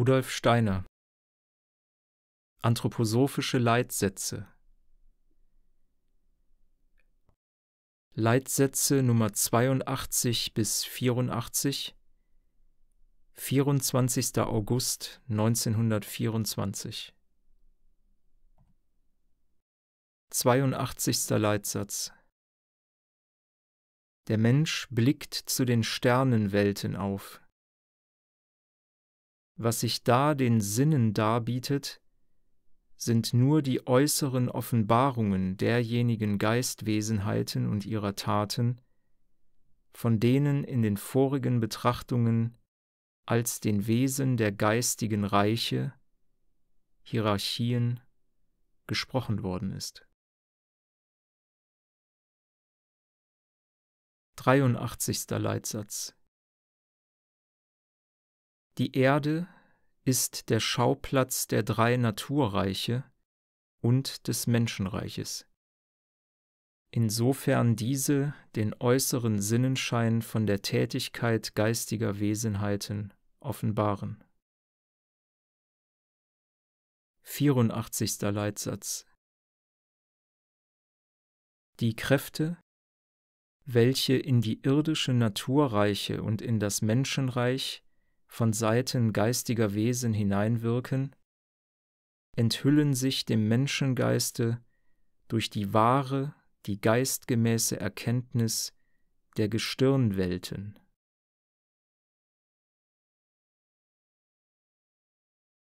Rudolf Steiner Anthroposophische Leitsätze Leitsätze Nummer 82 bis 84 24. August 1924 82. Leitsatz Der Mensch blickt zu den Sternenwelten auf. Was sich da den Sinnen darbietet, sind nur die äußeren Offenbarungen derjenigen Geistwesenheiten und ihrer Taten, von denen in den vorigen Betrachtungen als den Wesen der geistigen Reiche, Hierarchien gesprochen worden ist. 83. Leitsatz die Erde ist der Schauplatz der drei Naturreiche und des Menschenreiches. Insofern diese den äußeren Sinnenschein von der Tätigkeit geistiger Wesenheiten offenbaren. 84. Leitsatz Die Kräfte, welche in die irdische Naturreiche und in das Menschenreich von Seiten geistiger Wesen hineinwirken, enthüllen sich dem Menschengeiste durch die wahre, die geistgemäße Erkenntnis der Gestirnwelten.